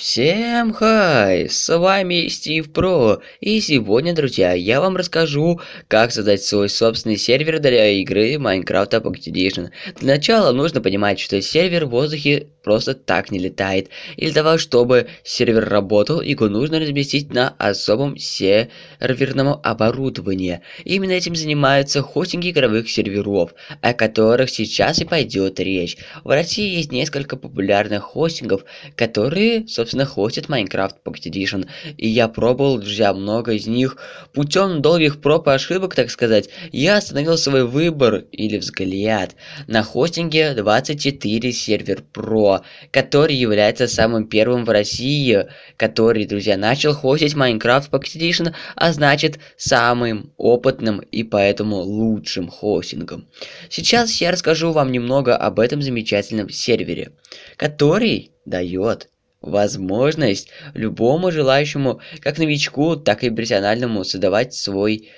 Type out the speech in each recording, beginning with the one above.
Всем хай, с вами Стив Про, и сегодня, друзья, я вам расскажу, как создать свой собственный сервер для игры Minecraft Pocket Edition. Для начала нужно понимать, что сервер в воздухе просто так не летает, и для того, чтобы сервер работал, его нужно разместить на особом серверном оборудовании. Именно этим занимаются хостинги игровых серверов, о которых сейчас и пойдет речь. В России есть несколько популярных хостингов, которые, собственно, собственно, хостит Minecraft Pocket Edition. И я пробовал, друзья, много из них. Путем долгих проб и ошибок, так сказать, я остановил свой выбор или взгляд на хостинге 24 сервер Pro, который является самым первым в России, который, друзья, начал хостить Minecraft Pocket Edition, а значит, самым опытным и поэтому лучшим хостингом. Сейчас я расскажу вам немного об этом замечательном сервере, который дает возможность любому желающему, как новичку, так и профессиональному, создавать свой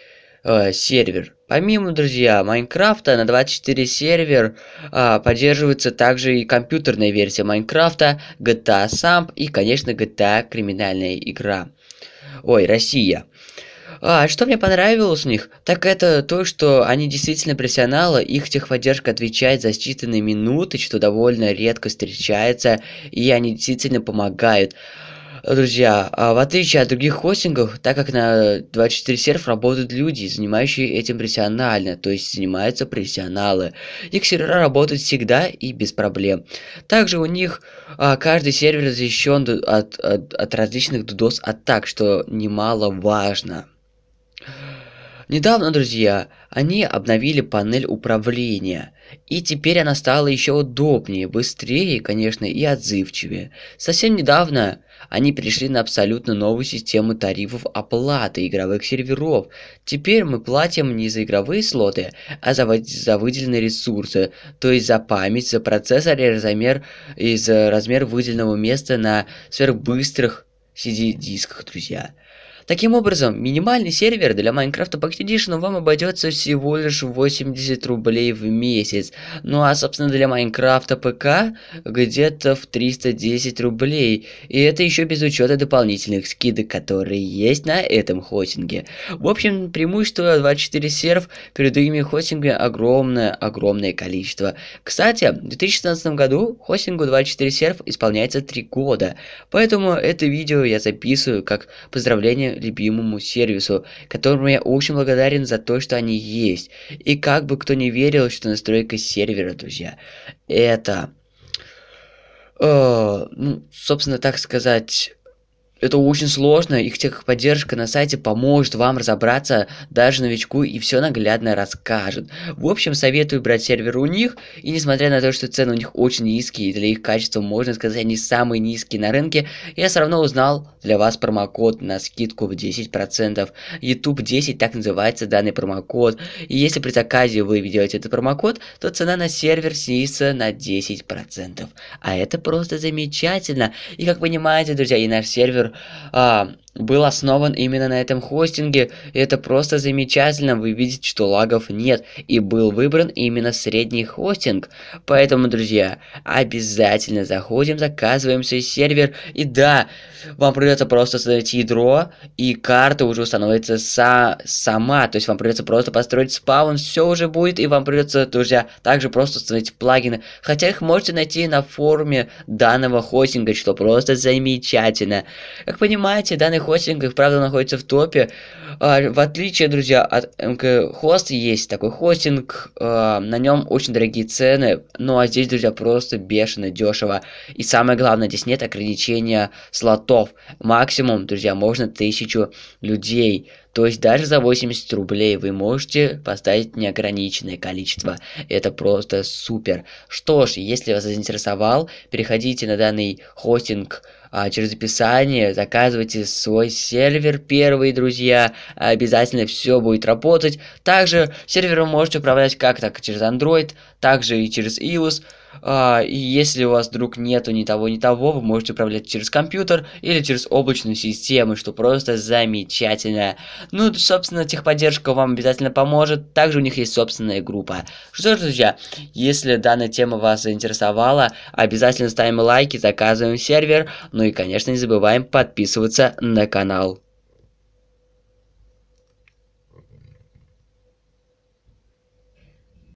э, сервер. Помимо, друзья, Майнкрафта на 24 сервер э, а, поддерживается также и компьютерная версия Майнкрафта, GTA Samp и, конечно, GTA Криминальная игра. Ой, Россия. А, что мне понравилось у них, так это то, что они действительно профессионалы, их техподдержка отвечает за считанные минуты, что довольно редко встречается, и они действительно помогают. Друзья, а в отличие от других хостингов, так как на 24 серф работают люди, занимающие этим профессионально, то есть занимаются профессионалы. Их сервера работают всегда и без проблем. Также у них а, каждый сервер защищен от, от, от различных DDoS атак, что немаловажно. Недавно, друзья, они обновили панель управления, и теперь она стала еще удобнее, быстрее, конечно, и отзывчивее. Совсем недавно они перешли на абсолютно новую систему тарифов оплаты игровых серверов. Теперь мы платим не за игровые слоты, а за, за выделенные ресурсы, то есть за память, за процессор и размер, и за размер выделенного места на сверхбыстрых CD-дисках, друзья. Таким образом, минимальный сервер для Minecraft Pocket Edition вам обойдется всего лишь 80 рублей в месяц. Ну а, собственно, для Майнкрафта ПК где-то в 310 рублей. И это еще без учета дополнительных скидок, которые есть на этом хостинге. В общем, преимущество 24 серв перед другими хостингами огромное-огромное количество. Кстати, в 2016 году хостингу 24 серв исполняется 3 года. Поэтому это видео я записываю как поздравление любимому сервису, которому я очень благодарен за то, что они есть. И как бы кто не верил, что настройка сервера, друзья, это... Э, ну, собственно, так сказать, это очень сложно, их техподдержка на сайте поможет вам разобраться даже новичку и все наглядно расскажет. В общем, советую брать сервер у них, и несмотря на то, что цены у них очень низкие, и для их качества, можно сказать, они самые низкие на рынке, я все равно узнал для вас промокод на скидку в 10%. YouTube 10, так называется данный промокод. И если при заказе вы ведете этот промокод, то цена на сервер снизится на 10%. А это просто замечательно. И как понимаете, друзья, и наш сервер um, был основан именно на этом хостинге, и это просто замечательно, вы видите, что лагов нет, и был выбран именно средний хостинг. Поэтому, друзья, обязательно заходим, заказываем свой сервер, и да, вам придется просто создать ядро, и карта уже становится са сама, то есть вам придется просто построить спаун, все уже будет, и вам придется, друзья, также просто установить плагины, хотя их можете найти на форуме данного хостинга, что просто замечательно. Как понимаете, данный хостинг, их правда находится в топе. А, в отличие, друзья, от МК Хост есть такой хостинг, а, на нем очень дорогие цены, ну а здесь, друзья, просто бешено дешево. И самое главное, здесь нет ограничения слотов. Максимум, друзья, можно тысячу людей. То есть даже за 80 рублей вы можете поставить неограниченное количество. Это просто супер. Что ж, если вас заинтересовал, переходите на данный хостинг а, через описание. Заказывайте свой сервер первые, друзья. Обязательно все будет работать. Также сервером можете управлять как так через Android, также и через iOS. А, и если у вас вдруг нету ни того, ни того, вы можете управлять через компьютер или через облачную систему, что просто замечательно. Ну, собственно, техподдержка вам обязательно поможет. Также у них есть собственная группа. Что ж, друзья, если данная тема вас заинтересовала, обязательно ставим лайки, заказываем сервер. Ну и, конечно, не забываем подписываться на канал.